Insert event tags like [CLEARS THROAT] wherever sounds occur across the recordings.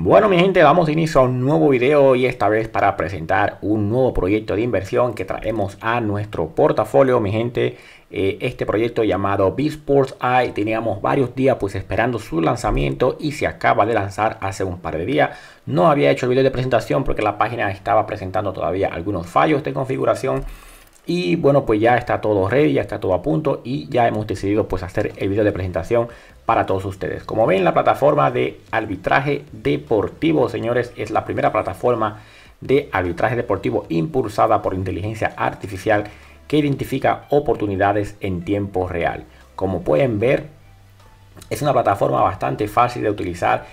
Bueno mi gente, vamos a inicio a un nuevo video y esta vez para presentar un nuevo proyecto de inversión que traemos a nuestro portafolio mi gente. Eh, este proyecto llamado Sports Eye. teníamos varios días pues esperando su lanzamiento y se acaba de lanzar hace un par de días. No había hecho el video de presentación porque la página estaba presentando todavía algunos fallos de configuración. Y bueno, pues ya está todo ready, ya está todo a punto y ya hemos decidido pues hacer el video de presentación para todos ustedes. Como ven, la plataforma de arbitraje deportivo, señores, es la primera plataforma de arbitraje deportivo impulsada por inteligencia artificial que identifica oportunidades en tiempo real. Como pueden ver, es una plataforma bastante fácil de utilizar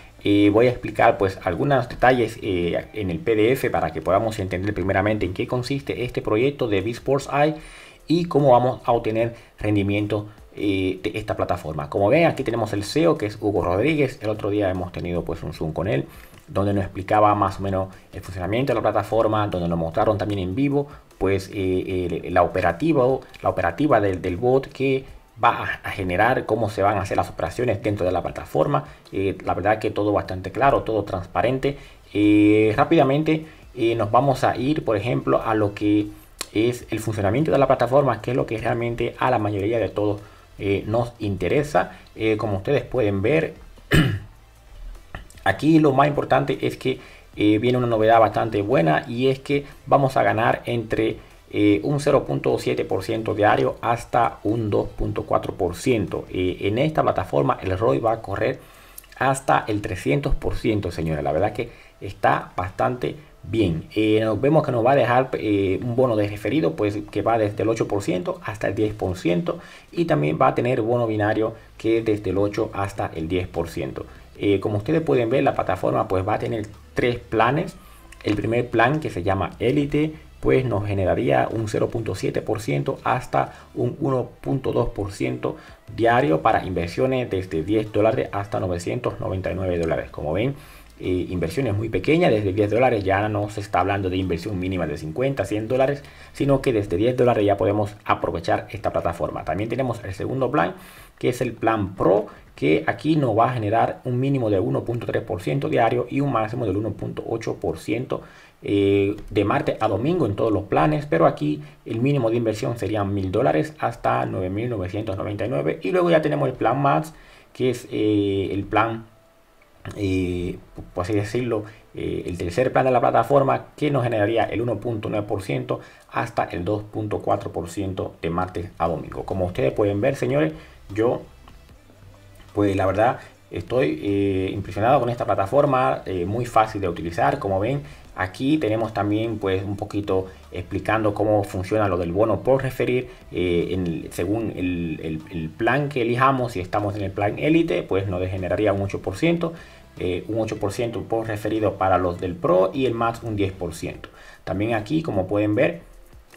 voy a explicar pues algunos detalles eh, en el PDF para que podamos entender primeramente en qué consiste este proyecto de Sports Eye y cómo vamos a obtener rendimiento eh, de esta plataforma. Como ven aquí tenemos el CEO que es Hugo Rodríguez, el otro día hemos tenido pues un Zoom con él donde nos explicaba más o menos el funcionamiento de la plataforma, donde nos mostraron también en vivo pues eh, la operativa la operativa del, bot que va a generar, cómo se van a hacer las operaciones dentro de la plataforma. Eh, la verdad que todo bastante claro, todo transparente. Eh, rápidamente eh, nos vamos a ir, por ejemplo, a lo que es el funcionamiento de la plataforma, que es lo que realmente a la mayoría de todos nos interesa. como ustedes pueden ver, [CLEARS THROAT] aquí lo más importante es que viene una novedad bastante buena y es que vamos a ganar entre eh, un 0.7% diario hasta un 2.4%. Eh, en esta plataforma el ROI va a correr hasta el 300%, señores. La verdad que está bastante bien. Eh, nos vemos que nos va a dejar un bono de referido pues que va desde el 8% hasta el 10% y también va a tener bono binario que es desde el 8 hasta el 10%. como ustedes pueden ver, la plataforma pues va a tener tres planes. El primer plan que se llama Elite, pues nos generaría un 0.7% hasta un 1.2% diario para inversiones desde 10 dólares hasta 999 dólares. Como ven, eh, inversiones muy pequeñas, desde 10 dólares ya no se está hablando de inversión mínima de 50, 100 dólares, sino que desde 10 dólares ya podemos aprovechar esta plataforma. También tenemos el segundo plan, que es el plan Pro, que aquí nos va a generar un mínimo de 1.3% diario y un máximo del 1.8% eh, de martes a domingo en todos los planes, pero aquí el mínimo de inversión serían 1.000 dólares hasta 9.999 y luego ya tenemos el plan Max, que es eh, el plan y por así decirlo, eh, el tercer plan de la plataforma que nos generaría el 1.9% hasta el 2.4% de martes a domingo. Como ustedes pueden ver, señores, yo, pues la verdad, estoy eh, impresionado con esta plataforma, eh, muy fácil de utilizar, como ven, Aquí tenemos también pues un poquito explicando cómo funciona lo del bono por referir. Eh, según el, plan que elijamos, si estamos en el plan élite, pues nos generaría un 8%, eh, un 8% por referido para los del PRO y el MAX un 10%. También aquí, como pueden ver,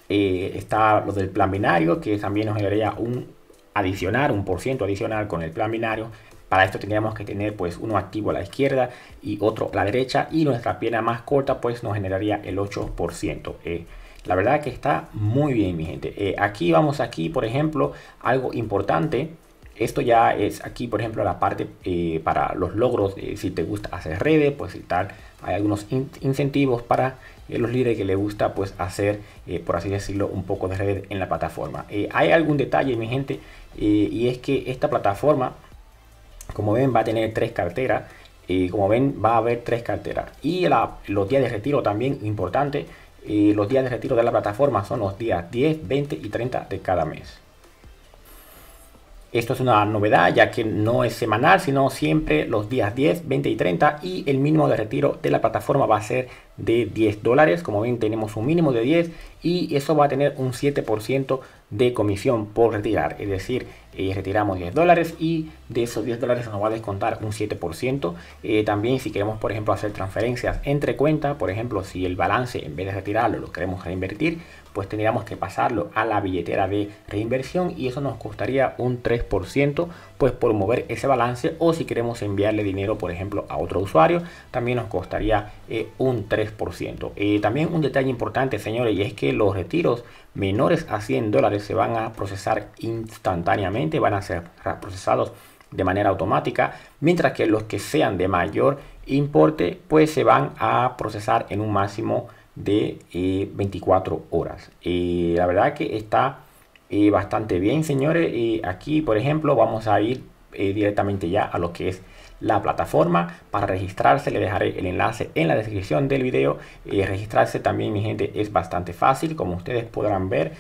eh, está lo del plan binario, que también nos generaría un adicional, un por ciento adicional con el plan binario para esto tendríamos que tener pues uno activo a la izquierda y otro a la derecha y nuestra pierna más corta pues nos generaría el 8%. Eh, la verdad que está muy bien mi gente. Eh, aquí vamos aquí por ejemplo algo importante esto ya es aquí, por ejemplo, la parte eh, para los logros. si te gusta hacer redes, pues y tal, hay algunos incentivos para los líderes que les gusta, pues hacer, por así decirlo, un poco de red en la plataforma. hay algún detalle, mi gente, y es que esta plataforma como ven, va a tener tres carteras. y como ven, va a haber tres carteras. Y los días de retiro también, importante, los días de retiro de la plataforma son los días 10, 20 y 30 de cada mes. Esto es una novedad ya que no es semanal, sino siempre los días 10, 20 y 30 y el mínimo de retiro de la plataforma va a ser de 10 dólares. Como ven tenemos un mínimo de 10 y eso va a tener un 7% de comisión por retirar. Es decir, eh, retiramos 10 dólares y de esos 10 dólares nos va a descontar un 7%. Eh, también si queremos, por ejemplo, hacer transferencias entre cuentas, por ejemplo, si el balance en vez de retirarlo lo queremos reinvertir, pues tendríamos que pasarlo a la billetera de reinversión y eso nos costaría un 3%, pues por mover ese balance o si queremos enviarle dinero, por ejemplo, a otro usuario, también nos costaría eh, un 3%. también un detalle importante, señores, y es que los retiros menores a 100 dólares se van a procesar instantáneamente van a ser procesados de manera automática, mientras que los que sean de mayor importe pues se van a procesar en un máximo de 24 eh, horas. Y la verdad que está eh, bastante bien, señores. Y aquí, por ejemplo, vamos a ir eh, directamente ya a lo que es la plataforma. Para registrarse, le dejaré el enlace en la descripción del video. registrarse también, mi gente, es bastante fácil. Como ustedes podrán ver,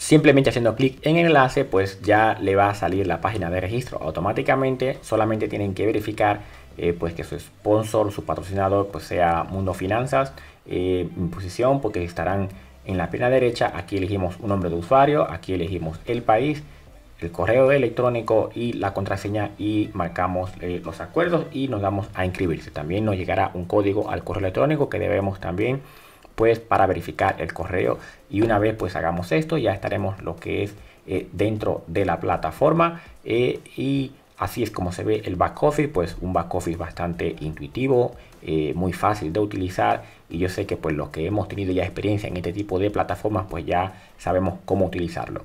Simplemente haciendo clic en el enlace, pues ya le va a salir la página de registro automáticamente. Solamente tienen que verificar eh, pues que su sponsor, su patrocinador, pues sea Mundo Finanzas, eh, imposición, porque estarán en la pierna derecha. Aquí elegimos un nombre de usuario, aquí elegimos el país, el correo electrónico y la contraseña y marcamos eh, los acuerdos y nos damos a inscribirse. También nos llegará un código al correo electrónico que debemos también para verificar el correo y una vez pues hagamos esto ya estaremos lo que es eh, dentro de la plataforma eh, y así es como se ve el back office pues un back office bastante intuitivo eh, muy fácil de utilizar y yo sé que pues los que hemos tenido ya experiencia en este tipo de plataformas pues ya sabemos cómo utilizarlo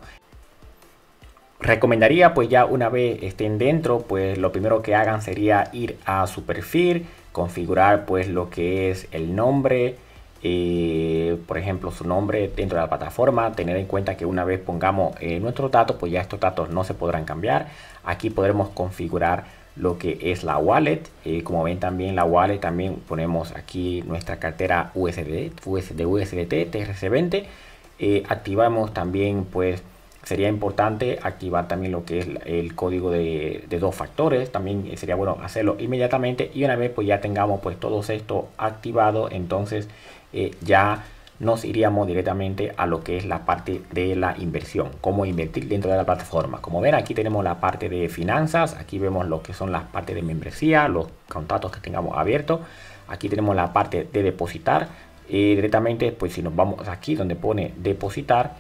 recomendaría pues ya una vez estén dentro pues lo primero que hagan sería ir a su perfil configurar pues lo que es el nombre eh, por ejemplo, su nombre dentro de la plataforma, tener en cuenta que una vez pongamos eh, nuestros datos, pues ya estos datos no se podrán cambiar. Aquí podremos configurar lo que es la wallet. Eh, como ven también la wallet, también ponemos aquí nuestra cartera USD, USD, USDT, TRC20. activamos también pues sería importante activar también lo que es el código de, dos factores también sería bueno hacerlo inmediatamente y una vez pues ya tengamos pues todo esto activado entonces eh, ya nos iríamos directamente a lo que es la parte de la inversión, cómo invertir dentro de la plataforma. Como ven, aquí tenemos la parte de finanzas, aquí vemos lo que son las partes de membresía, los contratos que tengamos abiertos, aquí tenemos la parte de depositar, eh, directamente pues si nos vamos aquí donde pone depositar,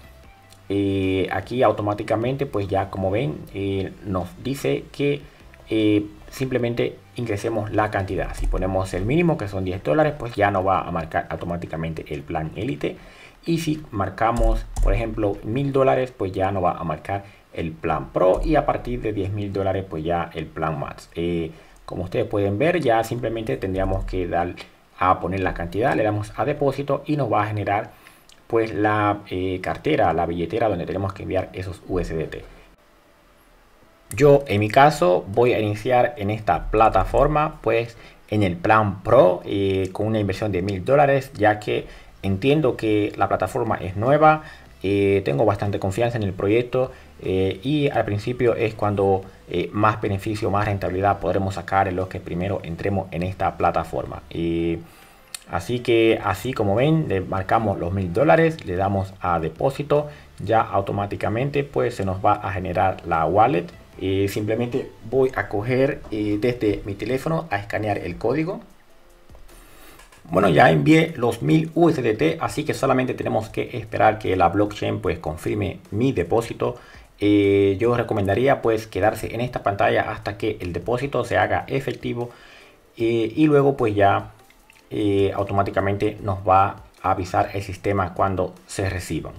eh, aquí automáticamente pues ya como ven eh, nos dice que eh, simplemente ingresemos la cantidad si ponemos el mínimo que son 10 dólares pues ya no va a marcar automáticamente el plan élite y si marcamos por ejemplo mil dólares pues ya no va a marcar el plan pro y a partir de 10 mil dólares pues ya el plan max como ustedes pueden ver ya simplemente tendríamos que dar a poner la cantidad le damos a depósito y nos va a generar pues la eh, cartera, la billetera donde tenemos que enviar esos USDT. Yo en mi caso voy a iniciar en esta plataforma pues en el plan pro eh, con una inversión de mil dólares ya que entiendo que la plataforma es nueva, eh, tengo bastante confianza en el proyecto y al principio es cuando más beneficio, más rentabilidad podremos sacar en los que primero entremos en esta plataforma. Así que así como ven, le marcamos los mil dólares, le damos a depósito, ya automáticamente pues se nos va a generar la wallet. Eh, simplemente voy a coger eh, desde mi teléfono a escanear el código. Bueno, ya envié los 1000 USDT, así que solamente tenemos que esperar que la blockchain pues confirme mi depósito. Eh, yo recomendaría pues quedarse en esta pantalla hasta que el depósito se haga efectivo y luego pues ya automáticamente nos va a avisar el sistema cuando se reciban.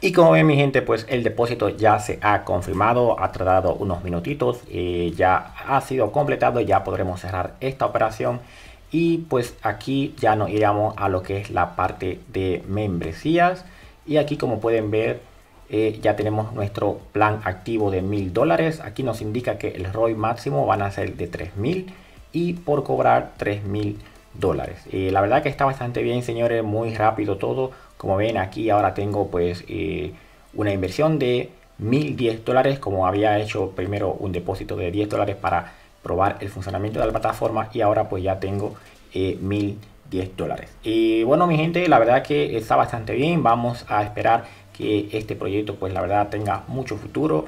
Y como ven mi gente, pues el depósito ya se ha confirmado, ha tardado unos minutitos, eh, ya ha sido completado, ya podremos cerrar esta operación. Y pues aquí ya nos iremos a lo que es la parte de membresías. Y aquí como pueden ver, eh, ya tenemos nuestro plan activo de mil dólares. Aquí nos indica que el ROI máximo van a ser de 3000 y por cobrar 3000 dólares. Eh, la verdad que está bastante bien, señores, muy rápido todo. Como ven aquí ahora tengo pues eh, una inversión de 1010 dólares, como había hecho primero un depósito de 10 dólares para probar el funcionamiento de la plataforma y ahora pues ya tengo 1010 eh, dólares. Y bueno mi gente, la verdad que está bastante bien, vamos a esperar que este proyecto pues la verdad tenga mucho futuro.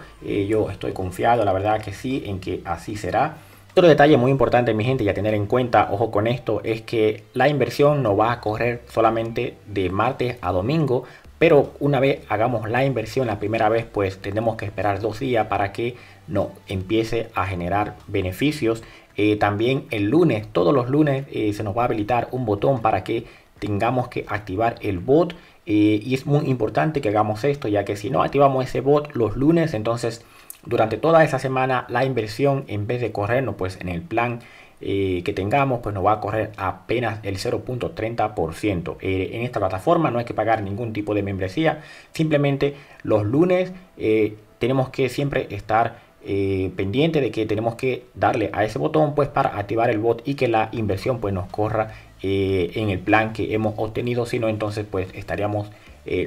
yo estoy confiado, la verdad que sí, en que así será. Otro detalle muy importante, mi gente, y a tener en cuenta, ojo con esto, es que la inversión no va a correr solamente de martes a domingo, pero una vez hagamos la inversión la primera vez, pues tenemos que esperar dos días para que no empiece a generar beneficios. Eh, también el lunes, todos los lunes eh, se nos va a habilitar un botón para que tengamos que activar el bot. Eh, y es muy importante que hagamos esto, ya que si no activamos ese bot los lunes, entonces durante toda esa semana la inversión en vez de corrernos pues en el plan eh, que tengamos pues nos va a correr apenas el 0.30% eh, en esta plataforma no hay que pagar ningún tipo de membresía simplemente los lunes eh, tenemos que siempre estar pendiente de que tenemos que darle a ese botón pues para activar el bot y que la inversión pues nos corra en el plan que hemos obtenido si no entonces pues estaríamos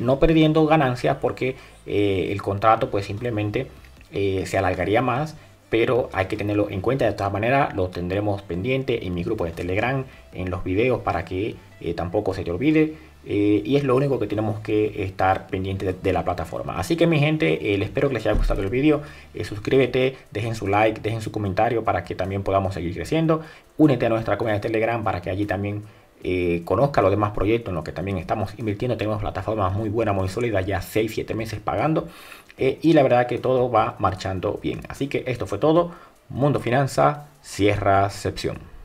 no perdiendo ganancias porque el contrato pues simplemente eh, se alargaría más, pero hay que tenerlo en cuenta. De todas maneras, lo tendremos pendiente en mi grupo de Telegram, en los videos, para que eh, tampoco se te olvide. Eh, y es lo único que tenemos que estar pendiente de, la plataforma. Así que mi gente, les espero que les haya gustado el vídeo. suscríbete, dejen su like, dejen su comentario para que también podamos seguir creciendo. Únete a nuestra comunidad de Telegram para que allí también conozca los demás proyectos en los que también estamos invirtiendo. Tenemos plataformas muy buenas, muy sólidas, ya 6-7 meses pagando. Eh, y la verdad que todo va marchando bien. Así que esto fue todo. Mundo Finanza cierra excepción